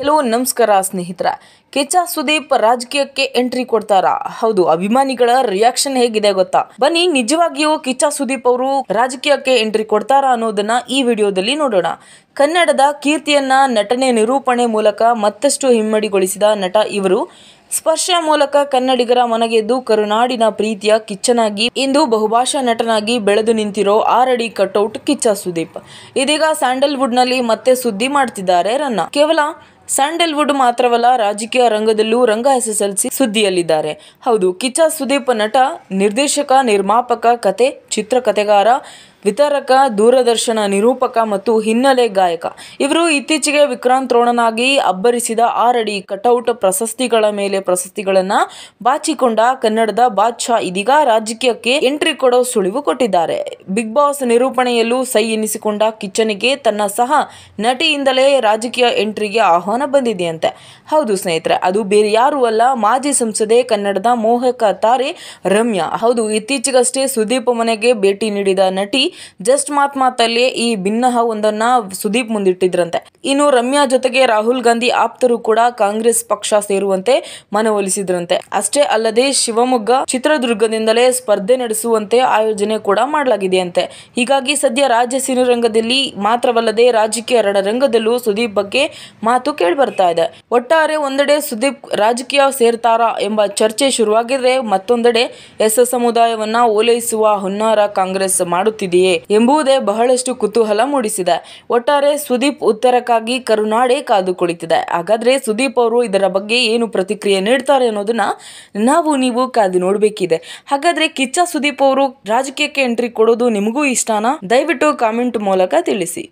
hello ನಮಸ್ಕಾರ ಸ್ನೇಹಿತರ ಕಿಚ್ಚ ಸುದೀಪ್ ರಾಜಕೀಯಕ್ಕೆ ಎಂಟ್ರಿ ಕೊಡ್ತಾರಾ ಹೌದು ಅಭಿಮಾನಿಗಳ ರಿಯಾಕ್ಷನ್ ಹೇಗಿದೆ ಗೊತ್ತಾ ಬನ್ನಿ ನಿಜವಾಗಿಯೂ ಕಿಚ್ಚ ಸುದೀಪ್ ಅವರು ರಾಜಕೀಯಕ್ಕೆ ಎಂಟ್ರಿ ಕೊಡ್ತಾರಾ ಅನ್ನೋದನ್ನ ಈ ವಿಡಿಯೋದಲ್ಲಿ ನೋಡೋಣ ಕನ್ನಡದ ಕೀರ್ತಿಯನ್ನ ನಟನೆ ನಿರೂಪಣೆ ಮೂಲಕ ಮತ್ತಷ್ಟು ಹಿಮ್ಮಡಿಗೊಳಿಸಿದ ನಟ ಇವರು ಸ್ಪರ್ಶ ಮೂಲಕ ಕನ್ನಡಿಗರ ಮನಗೆದ್ದು ಕರುನಾಡಿನ ಪ್ರೀತಿಯ ಕಿಚ್ಚನಾಗಿ ಇಂದು ಬಹುಭಾಷಾ ನಟನಾಗಿ ಬೆಳೆದು ನಿಂತಿರೋ ಆರಡಿ ಕಟೌಟ್ ಕಿಚ್ಚ ಸುದೀಪ್ ಇದೀಗ ಸ್ಯಾಂಡಲ್ವುಡ್ ನಲ್ಲಿ ಮತ್ತೆ ಸುದ್ದಿ ಮಾಡ್ತಿದ್ದಾರೆ ರನ್ನ ಕೇವಲ ಸ್ಯಾಂಡಲ್ವುಡ್ ಮಾತ್ರವಲ್ಲ ರಾಜಕೀಯ ರಂಗದಲ್ಲೂ ರಂಗ ಎಸ್ ಸಿ ಸುದ್ದಿಯಲ್ಲಿದ್ದಾರೆ ಹೌದು ಕಿಚ್ಚ ಸುದೀಪ ನಟ ನಿರ್ದೇಶಕ ನಿರ್ಮಾಪಕ ಕತೆ ಚಿತ್ರಕಥೆಗಾರ ವಿತರಕ ದೂರದರ್ಶನ ನಿರೂಪಕ ಮತ್ತು ಹಿನ್ನೆಲೆ ಗಾಯಕ ಇವರು ಇತ್ತೀಚೆಗೆ ವಿಕ್ರಾಂತ್ ರೋಣನಾಗಿ ಅಬ್ಬರಿಸಿದ ಆರಡಿ ಕಟೌಟ್ ಪ್ರಶಸ್ತಿಗಳ ಮೇಲೆ ಪ್ರಶಸ್ತಿಗಳನ್ನು ಬಾಚಿಕೊಂಡ ಕನ್ನಡದ ಬಾದ್ಶಾ ಇದೀಗ ರಾಜಕೀಯಕ್ಕೆ ಎಂಟ್ರಿ ಕೊಡೋ ಸುಳಿವು ಕೊಟ್ಟಿದ್ದಾರೆ ಬಿಗ್ ಬಾಸ್ ನಿರೂಪಣೆಯಲ್ಲೂ ಸೈ ಎನಿಸಿಕೊಂಡ ಕಿಚ್ಚನಿಗೆ ತನ್ನ ಸಹ ನಟಿಯಿಂದಲೇ ರಾಜಕೀಯ ಎಂಟ್ರಿಗೆ ಆಹ್ವಾನ ಬಂದಿದೆಯಂತೆ ಹೌದು ಸ್ನೇಹಿತರೆ ಅದು ಬೇರೆ ಯಾರೂ ಅಲ್ಲ ಮಾಜಿ ಸಂಸದೆ ಕನ್ನಡದ ಮೋಹಕ ತಾರೆ ರಮ್ಯಾ ಹೌದು ಇತ್ತೀಚೆಗಷ್ಟೇ ಸುದೀಪ್ ಮನೆಗೆ ಭೇಟಿ ನೀಡಿದ ನಟಿ ಜಸ್ಟ್ ಮಾತ್ ಮಾತಲ್ಲಿ ಈ ಭಿನ್ನಹ ಒಂದನ್ನ ಸುದೀಪ್ ಮುಂದಿಟ್ಟಿದ್ರಂತೆ ಇನ್ನು ರಮ್ಯಾ ಜೊತೆಗೆ ರಾಹುಲ್ ಗಾಂಧಿ ಆಪ್ತರು ಕೂಡ ಕಾಂಗ್ರೆಸ್ ಪಕ್ಷ ಸೇರುವಂತೆ ಮನವೊಲಿಸಿದ್ರಂತೆ ಅಷ್ಟೇ ಅಲ್ಲದೆ ಶಿವಮೊಗ್ಗ ಚಿತ್ರದುರ್ಗದಿಂದಲೇ ಸ್ಪರ್ಧೆ ನಡೆಸುವಂತೆ ಆಯೋಜನೆ ಕೂಡ ಮಾಡಲಾಗಿದೆಯಂತೆ ಹೀಗಾಗಿ ಸದ್ಯ ರಾಜ್ಯ ಸಿನಿರಂಗದಲ್ಲಿ ಮಾತ್ರವಲ್ಲದೆ ರಾಜಕೀಯ ರಣರಂಗದಲ್ಲೂ ಸುದೀಪ್ ಬಗ್ಗೆ ಮಾತು ಕೇಳಿ ಬರ್ತಾ ಇದೆ ಒಟ್ಟಾರೆ ಒಂದೆಡೆ ಸುದೀಪ್ ರಾಜಕೀಯ ಸೇರ್ತಾರಾ ಎಂಬ ಚರ್ಚೆ ಶುರುವಾಗಿದ್ರೆ ಮತ್ತೊಂದೆಡೆ ಎಸ್ ಸಮುದಾಯವನ್ನ ಓಲೈಸುವ ಹುನ್ನಾರ ಕಾಂಗ್ರೆಸ್ ಮಾಡುತ್ತಿದೆ ಇದೆಯೇ ಎಂಬುದೇ ಬಹಳಷ್ಟು ಕುತೂಹಲ ಮೂಡಿಸಿದೆ ಒಟ್ಟಾರೆ ಸುದೀಪ್ ಉತ್ತರಕ್ಕಾಗಿ ಕರುನಾಡೇ ಕಾದು ಕುಳಿತಿದೆ ಹಾಗಾದ್ರೆ ಸುದೀಪ್ ಅವರು ಇದರ ಬಗ್ಗೆ ಏನು ಪ್ರತಿಕ್ರಿಯೆ ನೀಡ್ತಾರೆ ಅನ್ನೋದನ್ನ ನಾವು ನೀವು ಕಾದು ನೋಡಬೇಕಿದೆ ಹಾಗಾದ್ರೆ ಕಿಚ್ಚ ಸುದೀಪ್ ಅವರು ರಾಜಕೀಯಕ್ಕೆ ಎಂಟ್ರಿ ಕೊಡೋದು ನಿಮಗೂ ಇಷ್ಟನಾ ದಯವಿಟ್ಟು ಕಾಮೆಂಟ್ ಮೂಲಕ ತಿಳಿಸಿ